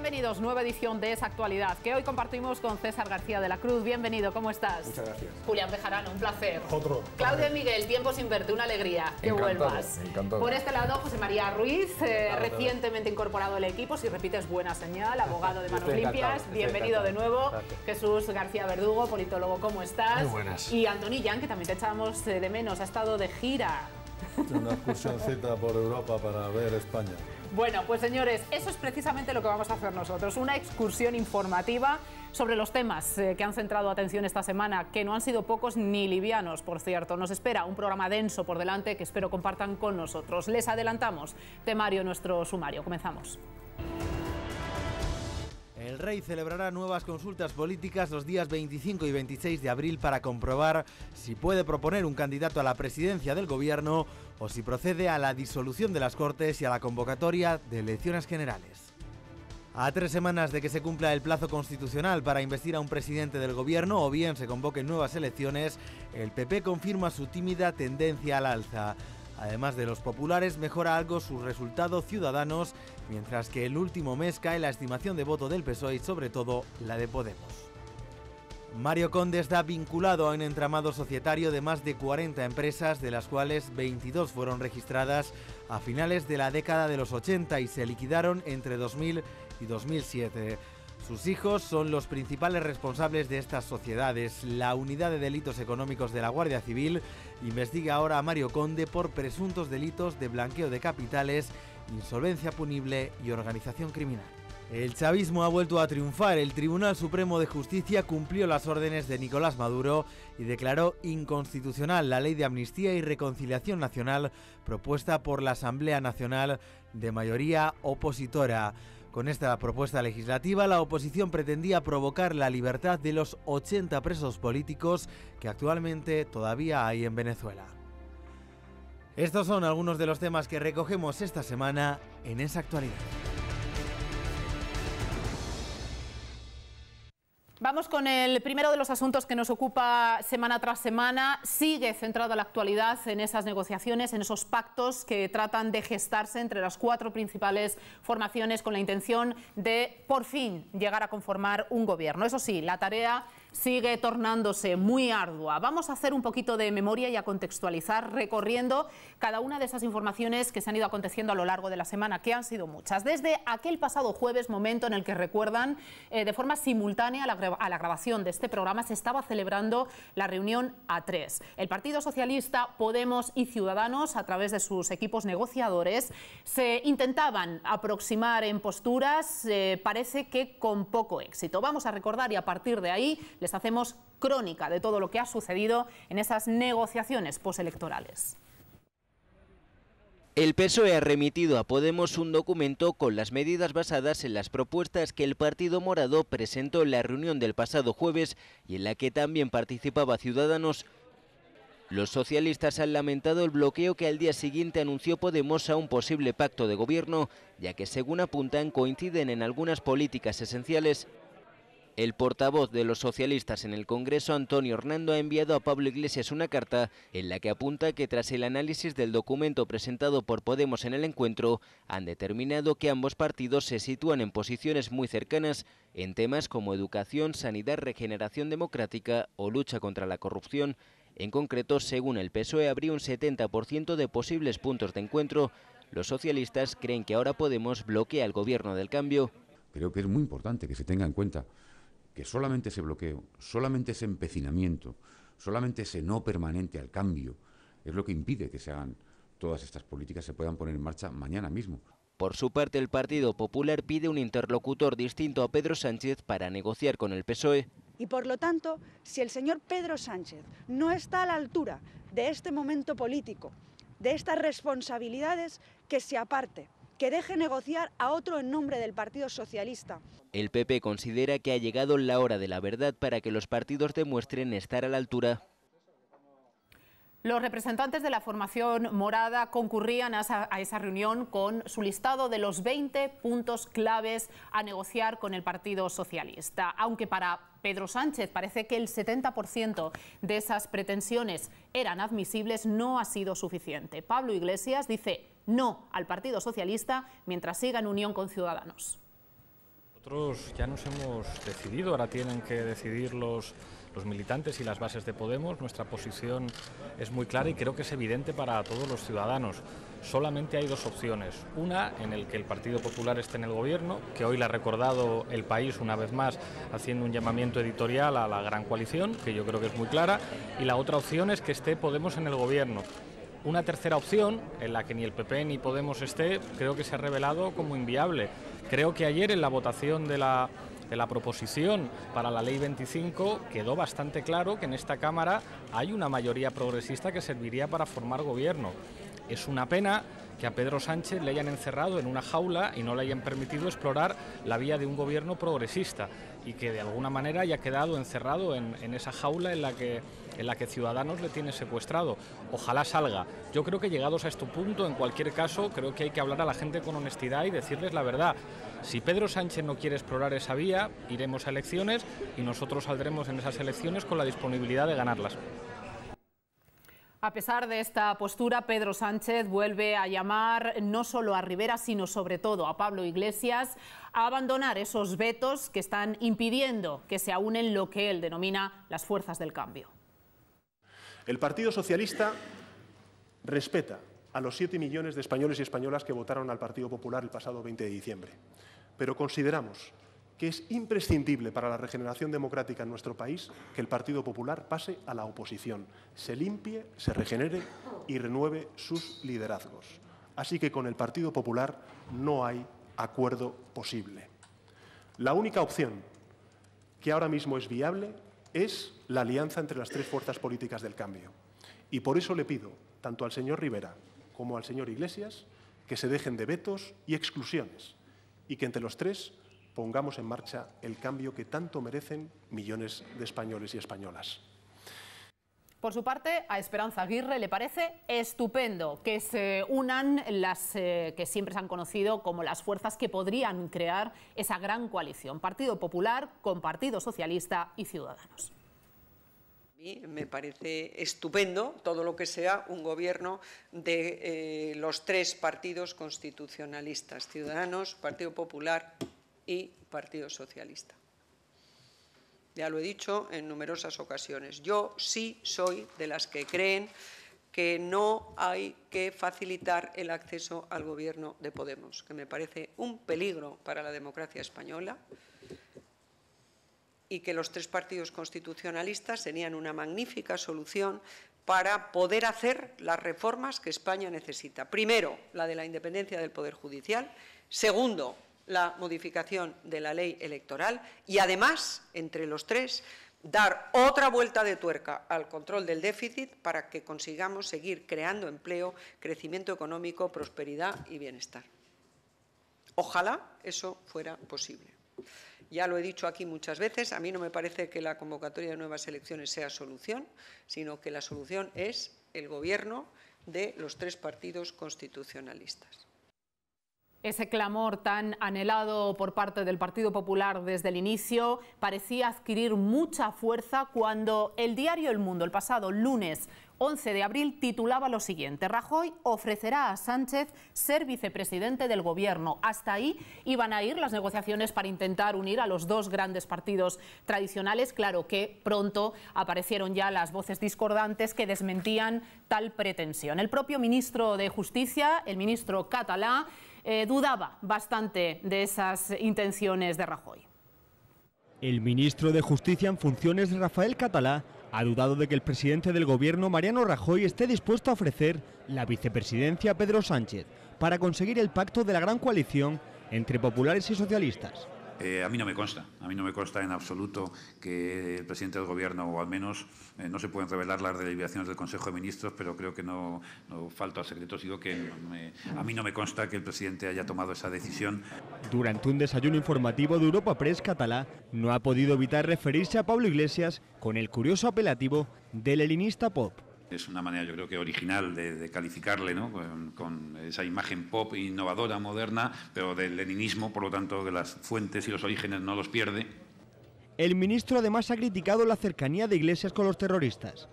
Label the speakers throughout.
Speaker 1: bienvenidos. Nueva edición de Esa Actualidad, que hoy compartimos con César García de la Cruz. Bienvenido, ¿cómo estás? Muchas gracias. Julián Bejarano, un placer. Otro. Claudia Miguel, tiempo sin verte, una alegría que vuelvas. Por este lado, José María Ruiz, eh, recientemente incorporado al equipo, si repites buena señal, abogado de manos limpias. Bienvenido de nuevo. Jesús García Verdugo, politólogo, ¿cómo estás? Muy buenas. Y Antoni que también te echamos eh, de menos, ha estado de gira.
Speaker 2: Una excursióncita por Europa para ver España.
Speaker 1: Bueno, pues señores, eso es precisamente lo que vamos a hacer nosotros, una excursión informativa sobre los temas eh, que han centrado atención esta semana, que no han sido pocos ni livianos, por cierto. Nos espera un programa denso por delante que espero compartan con nosotros. Les adelantamos temario nuestro sumario. Comenzamos
Speaker 3: rey celebrará nuevas consultas políticas los días 25 y 26 de abril para comprobar si puede proponer un candidato a la presidencia del gobierno o si procede a la disolución de las Cortes y a la convocatoria de elecciones generales. A tres semanas de que se cumpla el plazo constitucional para investir a un presidente del gobierno o bien se convoquen nuevas elecciones, el PP confirma su tímida tendencia al alza. Además de los populares, mejora algo sus resultados ciudadanos, mientras que el último mes cae la estimación de voto del PSOE y sobre todo la de Podemos. Mario Conde está vinculado a un entramado societario de más de 40 empresas, de las cuales 22 fueron registradas a finales de la década de los 80 y se liquidaron entre 2000 y 2007. Sus hijos son los principales responsables de estas sociedades. La Unidad de Delitos Económicos de la Guardia Civil investiga ahora a Mario Conde por presuntos delitos de blanqueo de capitales, insolvencia punible y organización criminal. El chavismo ha vuelto a triunfar. El Tribunal Supremo de Justicia cumplió las órdenes de Nicolás Maduro y declaró inconstitucional la ley de amnistía y reconciliación nacional propuesta por la Asamblea Nacional de mayoría opositora. Con esta propuesta legislativa, la oposición pretendía provocar la libertad de los 80 presos políticos que actualmente todavía hay en Venezuela. Estos son algunos de los temas que recogemos esta semana en esa actualidad.
Speaker 1: Vamos con el primero de los asuntos que nos ocupa semana tras semana. Sigue centrada la actualidad en esas negociaciones, en esos pactos que tratan de gestarse entre las cuatro principales formaciones con la intención de por fin llegar a conformar un gobierno. Eso sí, la tarea sigue tornándose muy ardua. Vamos a hacer un poquito de memoria y a contextualizar recorriendo cada una de esas informaciones que se han ido aconteciendo a lo largo de la semana, que han sido muchas. Desde aquel pasado jueves, momento en el que recuerdan, eh, de forma simultánea a la, grabación de este programa, se estaba celebrando la reunión A3. El Partido Socialista, Podemos y Ciudadanos, a través de sus equipos negociadores, se intentaban aproximar en posturas, eh, parece que con poco éxito. Vamos a recordar y a partir de ahí les hacemos crónica de todo lo que ha sucedido en esas negociaciones postelectorales.
Speaker 4: El PSOE ha remitido a Podemos un documento con las medidas basadas en las propuestas que el Partido Morado presentó en la reunión del pasado jueves y en la que también participaba Ciudadanos. Los socialistas han lamentado el bloqueo que al día siguiente anunció Podemos a un posible pacto de gobierno, ya que según apuntan coinciden en algunas políticas esenciales. El portavoz de los socialistas en el Congreso, Antonio Hernando, ha enviado a Pablo Iglesias una carta en la que apunta que tras el análisis del documento presentado por Podemos en el encuentro, han determinado que ambos partidos se sitúan en posiciones muy cercanas en temas como educación, sanidad, regeneración democrática o lucha contra la corrupción. En concreto, según el PSOE, habría un 70% de posibles puntos de encuentro. Los socialistas creen que ahora Podemos bloquea al gobierno del cambio.
Speaker 5: Creo que es muy importante que se tenga en cuenta que solamente ese bloqueo, solamente ese empecinamiento, solamente ese no permanente al cambio, es lo que impide que se hagan
Speaker 4: todas estas políticas, se puedan poner en marcha mañana mismo. Por su parte, el Partido Popular pide un interlocutor distinto a Pedro Sánchez para negociar con el PSOE.
Speaker 6: Y por lo tanto, si el señor Pedro Sánchez no está a la altura de este momento político, de estas responsabilidades, que se aparte que deje negociar a otro en nombre del Partido
Speaker 1: Socialista.
Speaker 4: El PP considera que ha llegado la hora de la verdad para que los partidos demuestren estar a la altura.
Speaker 1: Los representantes de la formación morada concurrían a esa, reunión con su listado de los 20 puntos claves a negociar con el Partido Socialista, aunque para Pedro Sánchez parece que el 70% de esas pretensiones eran admisibles, no ha sido suficiente. Pablo Iglesias dice no al Partido Socialista mientras siga en unión con Ciudadanos.
Speaker 7: Nosotros ya nos hemos decidido, ahora tienen que decidir los, los, militantes y las bases de Podemos. Nuestra posición es muy clara y creo que es evidente para todos los ciudadanos. Solamente hay dos opciones. Una en el que el Partido Popular esté en el gobierno, que hoy le ha recordado el país una vez más haciendo un llamamiento editorial a la gran coalición, que yo creo que es muy clara. Y la otra opción es que esté Podemos en el gobierno. Una tercera opción, en la que ni el PP ni Podemos esté, creo que se ha revelado como inviable. Creo que ayer en la votación de la, de proposición para la Ley 25 quedó bastante claro que en esta Cámara hay una mayoría progresista que serviría para formar gobierno. Es una pena que a Pedro Sánchez le hayan encerrado en una jaula y no le hayan permitido explorar la vía de un gobierno progresista y que de alguna manera haya quedado encerrado en, en esa jaula en la que en la que Ciudadanos le tiene secuestrado. Ojalá salga. Yo creo que llegados a este punto, en cualquier caso, creo que hay que hablar a la gente con honestidad y decirles la verdad. Si Pedro Sánchez no quiere explorar esa vía, iremos a elecciones y nosotros saldremos en esas elecciones con la disponibilidad de ganarlas.
Speaker 1: A pesar de esta postura, Pedro Sánchez vuelve a llamar no solo a Rivera, sino sobre todo a Pablo Iglesias a abandonar esos vetos que están impidiendo que se aúnen lo que él denomina las fuerzas del cambio.
Speaker 8: El Partido Socialista respeta a los 7 millones de españoles y españolas que votaron al Partido Popular el pasado 20 de diciembre, pero consideramos que es imprescindible para la regeneración democrática en nuestro país que el Partido Popular pase a la oposición, se limpie, se regenere y renueve sus liderazgos. Así que con el Partido Popular no hay acuerdo posible. La única opción que ahora mismo es viable es la alianza entre las tres fuerzas políticas del cambio. Y por eso le pido, tanto al señor Rivera como al señor Iglesias, que se dejen de vetos y exclusiones y que entre los tres pongamos en marcha el cambio que tanto merecen millones de españoles y españolas.
Speaker 1: Por su parte, a Esperanza Aguirre le parece estupendo que se unan las eh, que siempre se han conocido como las fuerzas que podrían crear esa gran coalición, Partido Popular con Partido Socialista y Ciudadanos
Speaker 6: me parece estupendo todo lo que sea un gobierno de eh, los tres partidos constitucionalistas, Ciudadanos, Partido Popular y Partido Socialista. Ya lo he dicho en numerosas ocasiones. Yo sí soy de las que creen que no hay que facilitar el acceso al gobierno de Podemos, que me parece un peligro para la democracia española, y que los tres partidos constitucionalistas serían una magnífica solución para poder hacer las reformas que España necesita. Primero, la de la independencia del Poder Judicial. Segundo, la modificación de la ley electoral. Y además, entre los tres, dar otra vuelta de tuerca al control del déficit para que consigamos seguir creando empleo, crecimiento económico, prosperidad y bienestar. Ojalá eso fuera posible. Ya lo he dicho aquí muchas veces, a mí no me parece que la convocatoria de nuevas elecciones sea solución, sino que la solución es el gobierno de los tres partidos constitucionalistas.
Speaker 1: Ese clamor tan anhelado por parte del Partido Popular desde el inicio parecía adquirir mucha fuerza cuando el diario El Mundo el pasado lunes 11 de abril titulaba lo siguiente, Rajoy ofrecerá a Sánchez ser vicepresidente del gobierno. Hasta ahí iban a ir las negociaciones para intentar unir a los dos grandes partidos tradicionales. Claro que pronto aparecieron ya las voces discordantes que desmentían tal pretensión. El propio ministro de Justicia, el ministro catalá, eh, dudaba bastante de esas intenciones de Rajoy.
Speaker 8: El ministro de Justicia en funciones, Rafael Catalá, ha dudado de que el presidente del gobierno, Mariano Rajoy, esté dispuesto a ofrecer la vicepresidencia a Pedro Sánchez para conseguir el pacto de la gran coalición entre populares y socialistas.
Speaker 5: Eh, a mí no me consta, a mí no me consta en absoluto que el presidente del Gobierno, o al menos eh, no se pueden revelar las deliberaciones del Consejo de Ministros, pero creo que no, no falto al secreto, sino que a mí no me consta que el presidente haya tomado esa decisión.
Speaker 8: Durante un desayuno informativo de Europa Press catalá, no ha podido evitar referirse a Pablo Iglesias con el curioso apelativo del helinista pop.
Speaker 5: Es una manera, yo creo que original de, calificarle, ¿no? Con, esa imagen pop innovadora, moderna, pero del leninismo, por lo tanto, de las fuentes y los orígenes no los pierde.
Speaker 8: El ministro además ha criticado la cercanía de Iglesias con los terroristas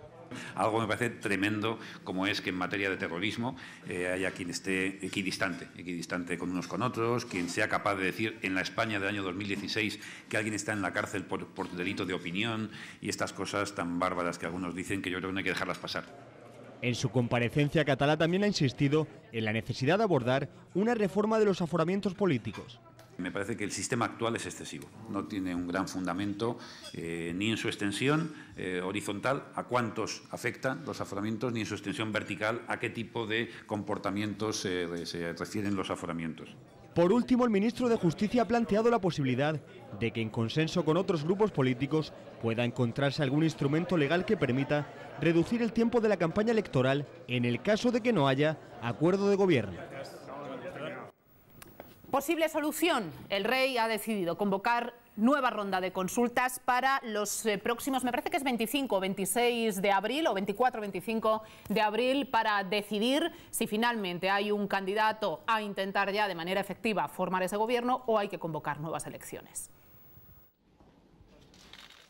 Speaker 5: algo me parece tremendo como es que en materia de terrorismo eh, haya quien esté equidistante, equidistante con unos con otros, quien sea capaz de decir en la España del año 2016 que alguien está en la cárcel por, por delito de opinión y estas cosas tan bárbaras que algunos dicen que yo creo que no hay que dejarlas pasar.
Speaker 8: En su comparecencia, Catalá también ha insistido en la necesidad de abordar una reforma de los aforamientos políticos.
Speaker 5: Me parece que el sistema actual es excesivo, no tiene un gran fundamento eh, ni en su extensión eh, horizontal, a cuántos afectan los aforamientos, ni en su extensión vertical, a qué tipo de comportamientos eh, se refieren los aforamientos.
Speaker 8: Por último, el ministro de Justicia ha planteado la posibilidad de que en consenso con otros grupos políticos pueda encontrarse algún instrumento legal que permita reducir el tiempo de la campaña electoral en el caso de que no haya acuerdo de gobierno.
Speaker 1: Posible solución. El rey ha decidido convocar nueva ronda de consultas para los eh, próximos, me parece que es 25 o 26 de abril o 24 o 25 de abril para decidir si finalmente hay un candidato a intentar ya de manera efectiva formar ese gobierno o hay que convocar nuevas elecciones.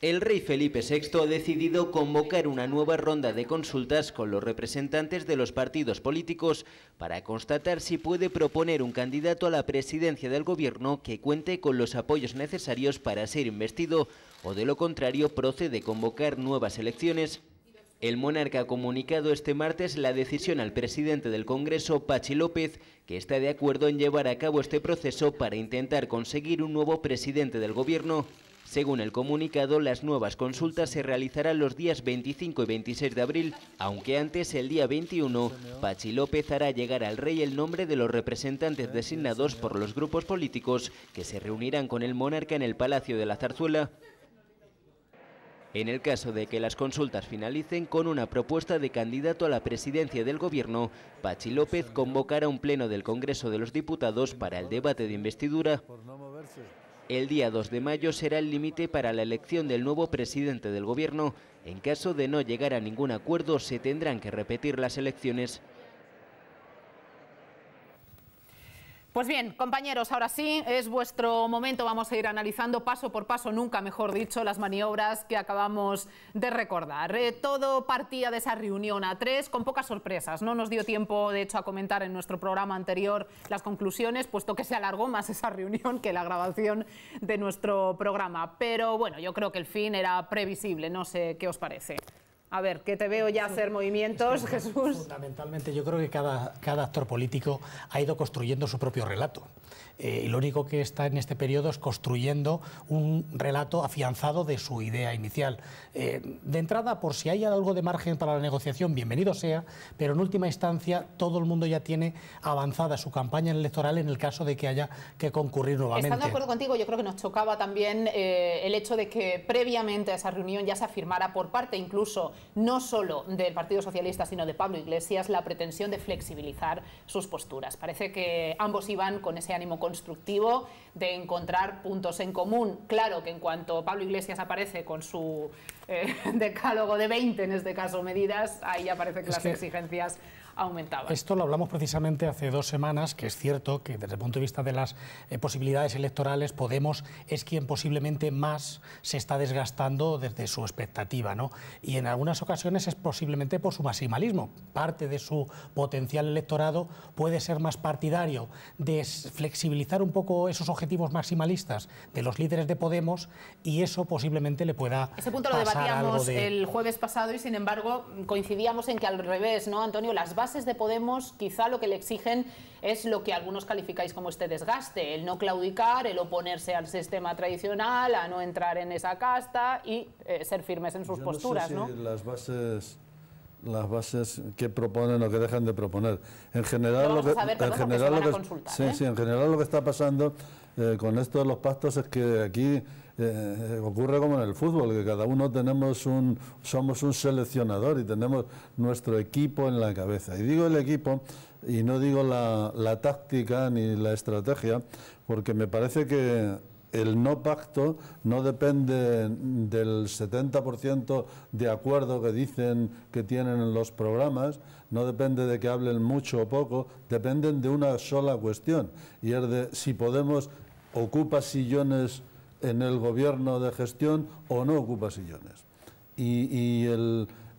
Speaker 4: El rey Felipe VI ha decidido convocar una nueva ronda de consultas con los representantes de los partidos políticos para constatar si puede proponer un candidato a la presidencia del gobierno que cuente con los apoyos necesarios para ser investido o de lo contrario procede convocar nuevas elecciones. El monarca ha comunicado este martes la decisión al presidente del Congreso, Pachi López, que está de acuerdo en llevar a cabo este proceso para intentar conseguir un nuevo presidente del gobierno. Según el comunicado, las nuevas consultas se realizarán los días 25 y 26 de abril, aunque antes, el día 21, Pachi López hará llegar al rey el nombre de los representantes designados por los grupos políticos que se reunirán con el monarca en el Palacio de la Zarzuela. En el caso de que las consultas finalicen con una propuesta de candidato a la presidencia del Gobierno, Pachi López convocará un pleno del Congreso de los Diputados para el debate de investidura. El día 2 de mayo será el límite para la elección del nuevo presidente del Gobierno. En caso de no llegar a ningún acuerdo, se tendrán que repetir las elecciones.
Speaker 1: Pues bien, compañeros, ahora sí es vuestro momento. Vamos a ir analizando paso por paso, nunca mejor dicho, las maniobras que acabamos de recordar. Eh, todo partía de esa reunión a tres con pocas sorpresas. No nos dio tiempo, de hecho, a comentar en nuestro programa anterior las conclusiones, puesto que se alargó más esa reunión que la grabación de nuestro programa. Pero bueno, yo creo que el fin era previsible. No sé qué os parece. A ver, que te veo ya hacer movimientos, Jesús.
Speaker 7: Fundamentalmente, yo creo que cada, cada actor político ha ido construyendo su propio relato. Eh, y lo único que está en este periodo es construyendo un relato afianzado de su idea inicial. Eh, de entrada, por si hay algo de margen para la negociación, bienvenido sea, pero en última instancia todo el mundo ya tiene avanzada su campaña electoral en el caso de que haya que concurrir nuevamente. Estando de acuerdo
Speaker 1: contigo, yo creo que nos chocaba también eh, el hecho de que previamente a esa reunión ya se afirmara por parte incluso no solo del Partido Socialista, sino de Pablo Iglesias, la pretensión de flexibilizar sus posturas. Parece que ambos iban con ese ánimo constructivo de encontrar puntos en común. Claro que en cuanto Pablo Iglesias aparece con su eh, decálogo de 20, en este caso medidas, ahí aparecen que las exigencias aumentaba.
Speaker 7: Esto lo hablamos precisamente hace dos semanas, que es cierto que desde el punto de vista de las eh, posibilidades electorales, Podemos es quien posiblemente más se está desgastando desde su expectativa, ¿no? Y en algunas ocasiones es posiblemente por su maximalismo. Parte de su potencial electorado puede ser más partidario de flexibilizar un poco esos objetivos maximalistas de los líderes de Podemos y eso posiblemente le pueda. Ese punto debatíamos el
Speaker 1: jueves pasado y sin embargo coincidíamos en que al revés, ¿no, Antonio? Las bases bases de Podemos quizá lo que le exigen es lo que algunos calificáis como este desgaste, el no claudicar, el oponerse al sistema tradicional, a no entrar en esa casta y eh, ser firmes en sus posturas. No sé
Speaker 2: Las bases las bases que proponen o que dejan de proponer. En general lo, que, en general lo sí, ¿eh? sí, en general lo que está pasando eh, con esto de los pactos es que aquí eh, ocurre como en el fútbol, que cada uno tenemos un, somos un seleccionador y tenemos nuestro equipo en la cabeza. Y digo el equipo y no digo la, táctica ni la estrategia, porque me parece que el no pacto no depende del 70% de acuerdo que dicen que tienen en los programas, no depende de que hablen mucho o poco, dependen de una sola cuestión, y es de si Podemos ocupa sillones en el gobierno de gestión o no ocupa sillones. Y,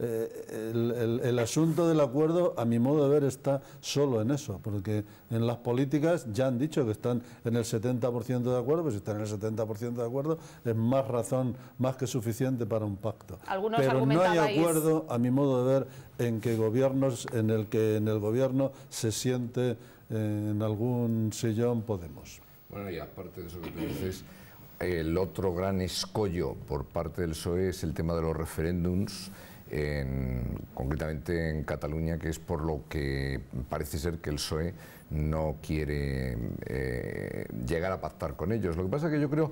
Speaker 2: eh, el, asunto del acuerdo, a mi modo de ver, está solo en eso, porque en las políticas ya han dicho que están en el 70% de acuerdo, pues si están en el 70% de acuerdo, es más razón, más que suficiente para un pacto. Pero no hay acuerdo, a mi modo de ver, en que gobiernos, en el que en el gobierno se siente eh, en algún sillón Podemos.
Speaker 9: Bueno, y aparte de eso que tú dices el otro gran escollo por parte del PSOE es el tema de los referéndums, en, concretamente en Cataluña, que es por lo que parece ser que el PSOE no quiere eh, llegar a pactar con ellos. Lo que pasa es que yo creo,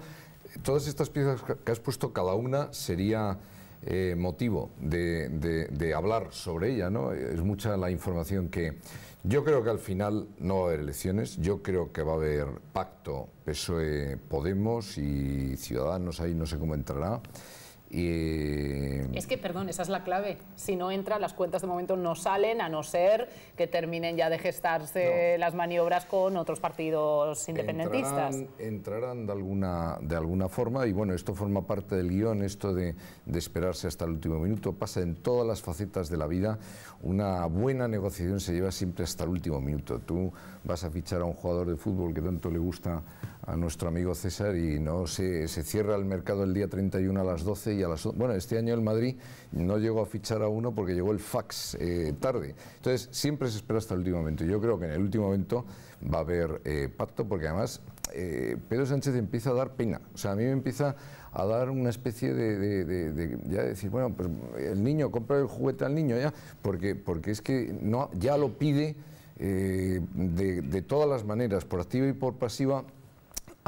Speaker 9: todas estas piezas que has puesto, cada una sería... Eh, motivo de, de, hablar sobre ella, ¿no? Es mucha la información que, yo creo que al final no va a haber elecciones, yo creo que va a haber pacto PSOE-Podemos y Ciudadanos, ahí no sé cómo entrará. Es
Speaker 1: que, perdón, esa es la clave. Si no entra, las cuentas de momento no salen, a no ser que terminen ya de gestarse las maniobras con otros partidos independentistas.
Speaker 9: Entrarán, de, alguna, de alguna forma, y bueno, esto forma parte del guión, esto de, de esperarse hasta el último minuto, pasa en todas las facetas de la vida. Una buena negociación se lleva siempre hasta el último minuto. Tú vas a fichar a un jugador de fútbol que tanto le gusta a nuestro amigo César y no se, se, cierra el mercado el día 31 a las 12 y a las bueno este año el Madrid no llegó a fichar a uno porque llegó el fax eh, tarde entonces siempre se espera hasta el último momento yo creo que en el último momento va a haber eh, pacto porque además eh, Pedro Sánchez empieza a dar pena o sea a mí me empieza a dar una especie de, ya decir bueno pues el niño compra el juguete al niño ya porque porque es que no ya lo pide de, de, todas las maneras, por activa y por pasiva,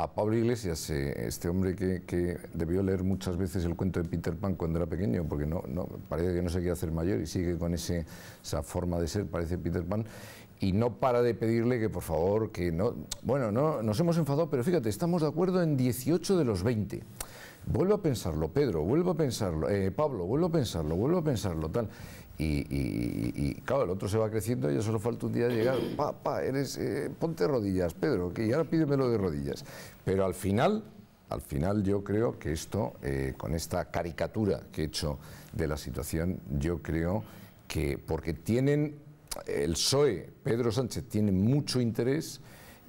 Speaker 9: a Pablo Iglesias, eh, este hombre que, debió leer muchas veces el cuento de Peter Pan cuando era pequeño, porque no, parece que no se quiere hacer mayor y sigue con ese, esa forma de ser, parece Peter Pan, y no para de pedirle que por favor, que no... Bueno, no, nos hemos enfadado, pero fíjate, estamos de acuerdo en 18 de los 20. Vuelvo a pensarlo, Pedro, vuelvo a pensarlo, eh, Pablo, vuelvo a pensarlo, vuelvo a pensarlo, tal. Y, y, claro, el otro se va creciendo y ya solo falta un día llegar. Pa, eres, eh, ponte rodillas, Pedro, que ahora lo de rodillas. Pero al final, al final yo creo que esto, eh, con esta caricatura que he hecho de la situación, yo creo que porque tienen, el PSOE, Pedro Sánchez, tiene mucho interés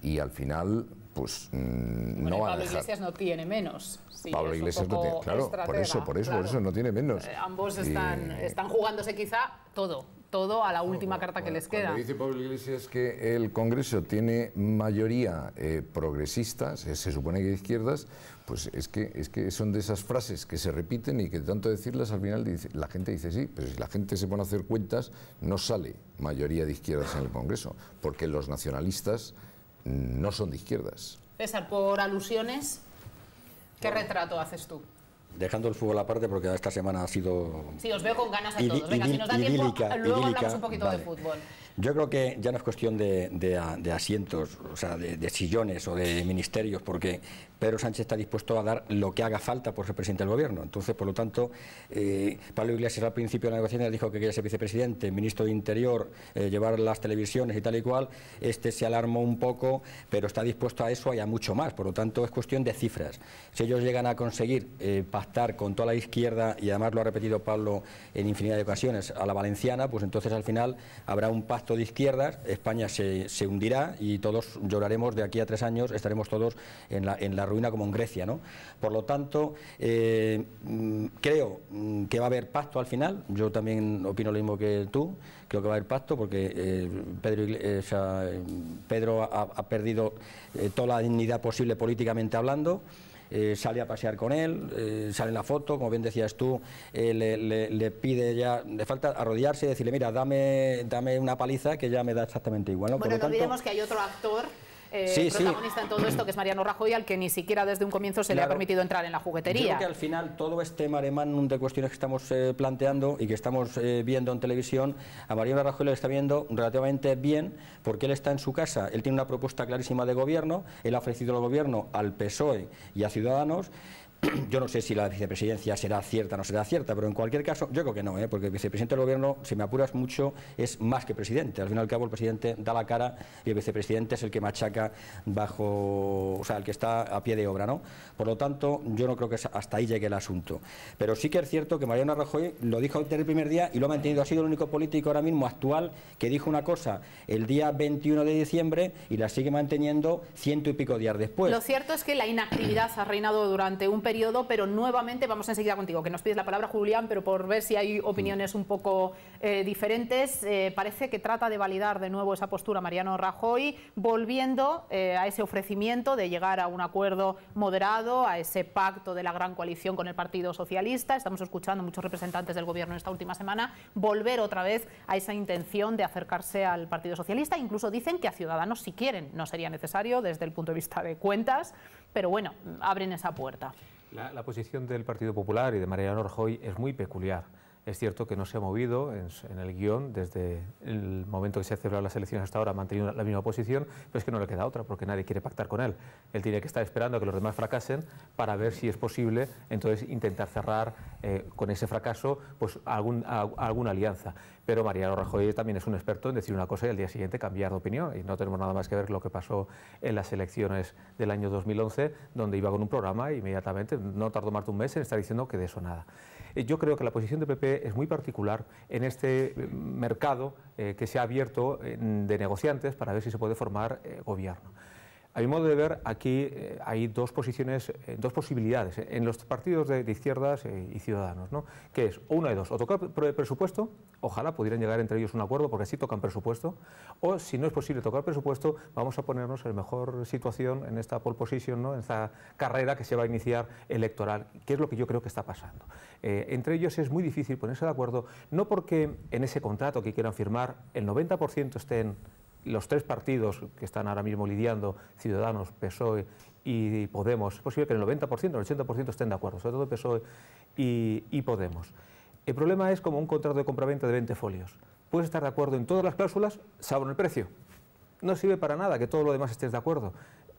Speaker 9: y al final pues mm, no a Pablo Iglesias
Speaker 1: no tiene menos. Pablo Iglesias no tiene, claro, por eso, por eso, por eso no
Speaker 9: tiene menos. Eh, ambos están,
Speaker 1: jugándose quizá todo, todo a la última carta que les queda. Dice
Speaker 9: Pablo Iglesias que el Congreso tiene mayoría eh, ...progresistas, progresista, eh, se, supone que de izquierdas, pues es que, es que son de esas frases que se repiten y que tanto decirlas al final la gente dice sí, pero si la gente se pone a hacer cuentas, no sale mayoría de izquierdas en el Congreso, porque los nacionalistas no son de izquierdas.
Speaker 1: César, por alusiones, ¿qué retrato haces tú?
Speaker 10: dejando el fútbol aparte porque esta semana ha sido...
Speaker 1: Sí, os veo con ganas a todos.
Speaker 10: Yo creo que ya no es cuestión de, asientos, o sea, de, sillones o de ministerios, porque Pedro Sánchez está dispuesto a dar lo que haga falta por ser presidente del gobierno. Entonces, por lo tanto, eh, Pablo Iglesias al principio de la negociación dijo que quería ser vicepresidente, ministro de Interior, eh, llevar las televisiones y tal y cual. Este se alarmó un poco, pero está dispuesto a eso y a mucho más. Por lo tanto, es cuestión de cifras. Si ellos llegan a conseguir eh, pactar con toda la izquierda, y además lo ha repetido Pablo en infinidad de ocasiones, a la valenciana, pues entonces al final habrá un pacto de izquierdas, España se, hundirá y todos lloraremos de aquí a tres años, estaremos todos en la, en la ruina como en Grecia. ¿no? Por lo tanto, eh, mm, creo mm, que va a haber pacto al final, yo también opino lo mismo que tú, creo que va a haber pacto porque eh, eh, Pedro, ha perdido toda la dignidad posible políticamente hablando, eh, sale a pasear con él, eh, sale en la foto, como bien decías tú, eh, le, pide ya, le falta arrodillarse y decirle, mira, dame, dame una paliza que ya me da exactamente igual. ¿no? Bueno, no olvidemos que
Speaker 1: hay otro actor eh, sí, sí, protagonista en todo esto, que es Mariano Rajoy, al que ni siquiera desde un comienzo se le ha permitido entrar en la juguetería. Yo creo que al
Speaker 10: final todo este maremán de cuestiones que estamos eh, planteando y que estamos eh, viendo en televisión, a Mariano Rajoy lo está viendo relativamente bien porque él está en su casa, él tiene una propuesta clarísima de gobierno, él ha ofrecido el gobierno al PSOE y a Ciudadanos, yo no sé si la vicepresidencia será cierta o no será cierta, pero en cualquier caso, yo creo que no, ¿eh? porque el vicepresidente del gobierno, si me apuras mucho, es más que presidente. Al fin y al cabo, el presidente da la cara y el vicepresidente es el que machaca bajo, o sea, el que está a pie de obra, ¿no? Por lo tanto, yo no creo que hasta ahí llegue el asunto. Pero sí que es cierto que Mariano Rajoy lo dijo el primer día y lo ha mantenido. Ha sido el único político ahora mismo actual que dijo una cosa el día 21 de diciembre y la sigue manteniendo ciento y pico días después. Lo
Speaker 1: cierto es que la inactividad ha reinado durante un periodo pero nuevamente vamos enseguida contigo, que nos pides la palabra, Julián, pero por ver si hay opiniones un poco eh, diferentes, eh, parece que trata de validar de nuevo esa postura Mariano Rajoy, volviendo eh, a ese ofrecimiento de llegar a un acuerdo moderado, a ese pacto de la gran coalición con el Partido Socialista. Estamos escuchando muchos representantes del Gobierno en esta última semana volver otra vez a esa intención de acercarse al Partido Socialista. Incluso dicen que a Ciudadanos, si quieren, no sería necesario desde el punto de vista de cuentas, pero bueno, abren esa puerta.
Speaker 11: La, posición del Partido Popular y de Mariano Rajoy es muy peculiar. Es cierto que no se ha movido en, el guión desde el momento que se han celebrado las elecciones hasta ahora, ha mantenido la misma posición, pero es que no le queda otra porque nadie quiere pactar con él. Él tiene que estar esperando a que los demás fracasen para ver si es posible entonces intentar cerrar eh, con ese fracaso pues, alguna alianza. Pero Mariano Rajoy también es un experto en decir una cosa y al día siguiente cambiar de opinión. Y no tenemos nada más que ver lo que pasó en las elecciones del año 2011, donde iba con un programa e inmediatamente, no tardó más de un mes, en estar diciendo que de eso nada. Eh, yo creo que la posición del PP es muy particular en este eh, mercado eh, que se ha abierto de negociantes para ver si se puede formar gobierno. A mi modo de ver, aquí eh, hay dos posiciones, eh, dos posibilidades eh, en los partidos de, izquierdas y ciudadanos, ¿no? que es una de dos, o tocar presupuesto, ojalá pudieran llegar entre ellos un acuerdo porque así tocan presupuesto, o si no es posible tocar presupuesto, vamos a ponernos en mejor situación en esta pole position, ¿no? en esta carrera que se va a iniciar electoral, que es lo que yo creo que está pasando. entre ellos es muy difícil ponerse de acuerdo, no porque en ese contrato que quieran firmar el 90% estén los tres partidos que están ahora mismo lidiando, Ciudadanos, PSOE y Podemos, es posible que el 90%, el 80% estén de acuerdo, sobre todo PSOE y, Podemos. El problema es como un contrato de compraventa de 20 folios. Puedes estar de acuerdo en todas las cláusulas, salvo en el precio. No sirve para nada que todo lo demás estés de acuerdo.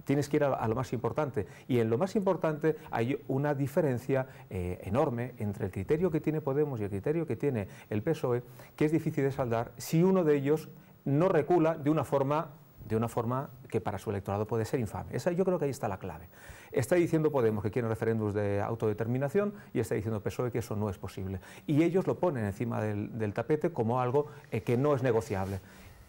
Speaker 11: Tienes que ir a, lo más importante. Y en lo más importante hay una diferencia eh, enorme entre el criterio que tiene Podemos y el criterio que tiene el PSOE, que es difícil de saldar si uno de ellos no recula de una forma de una forma que para su electorado puede ser infame. Esa yo creo que ahí está la clave. Está diciendo Podemos que quiere referéndums de autodeterminación y está diciendo PSOE que eso no es posible. Y ellos lo ponen encima del, tapete como algo eh, que no es negociable.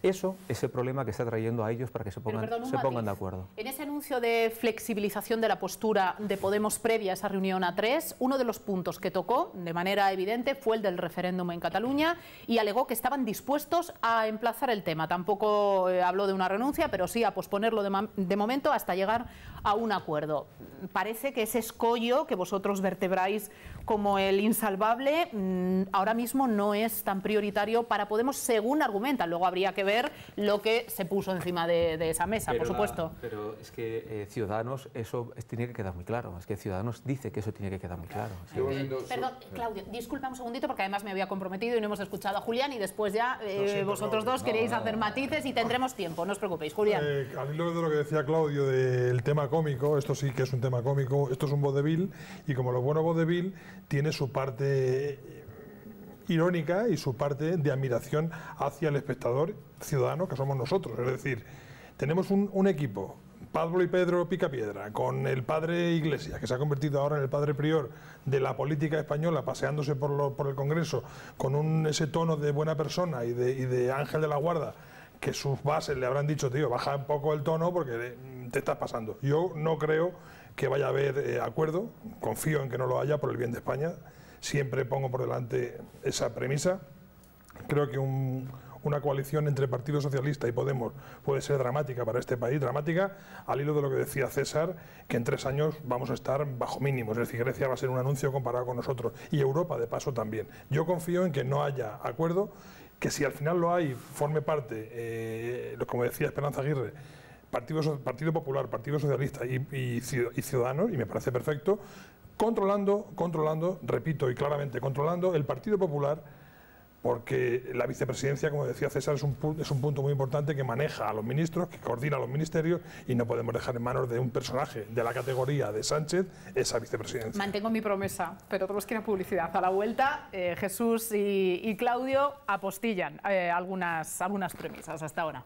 Speaker 11: Eso es el problema que está trayendo a ellos para que se pongan, se pongan de acuerdo.
Speaker 1: En ese anuncio de flexibilización de la postura de Podemos previa a esa reunión a tres, uno de los puntos que tocó de manera evidente fue el del referéndum en Cataluña y alegó que estaban dispuestos a emplazar el tema. Tampoco eh, habló de una renuncia, pero sí a posponerlo de, de momento hasta llegar a un acuerdo. Parece que ese escollo que vosotros vertebráis como el insalvable mm, ahora mismo no es tan prioritario para Podemos, según argumentan. Luego habría que ver lo que se puso encima de, esa mesa, por supuesto.
Speaker 11: pero es que eh, Ciudadanos, eso tiene que quedar muy claro. Es que Ciudadanos dice que eso tiene que quedar muy claro. Perdón,
Speaker 1: Claudio, disculpa un segundito porque además me había comprometido y no hemos escuchado a Julián y después ya eh, vosotros dos queréis hacer matices y tendremos tiempo, no os preocupéis. Julián. Eh,
Speaker 12: al hilo de lo que decía Claudio del tema cómico, esto sí que es un tema cómico, esto es un vodevil y como lo bueno vodevil tiene su parte irónica y su parte de admiración hacia el espectador ciudadano que somos nosotros. Es decir, tenemos un, equipo Pablo y Pedro Picapiedra, con el padre Iglesias, que se ha convertido ahora en el padre prior de la política española, paseándose por, el Congreso con un, ese tono de buena persona y de, ángel de la guarda, que sus bases le habrán dicho, tío, baja un poco el tono porque eh, te estás pasando. Yo no creo que vaya a haber eh, acuerdo, confío en que no lo haya por el bien de España siempre pongo por delante esa premisa. Creo que una coalición entre Partido Socialista y Podemos puede ser dramática para este país, dramática al hilo de lo que decía César, que en tres años vamos a estar bajo mínimos, es decir, Grecia va a ser un anuncio comparado con nosotros y Europa de paso también. Yo confío en que no haya acuerdo, que si al final lo hay, forme parte, eh, como decía Esperanza Aguirre, Partido, Partido Popular, Partido Socialista y Ciudadanos, y me parece perfecto, controlando, controlando, repito y claramente controlando el Partido Popular, porque la vicepresidencia, como decía César, es un, es un punto muy importante que maneja a los ministros, que coordina a los ministerios y no podemos dejar en manos de un personaje de la categoría de Sánchez esa vicepresidencia.
Speaker 1: Mantengo mi promesa, pero todos quieren publicidad. A la vuelta, eh, Jesús y, Claudio apostillan eh, algunas, algunas premisas hasta ahora.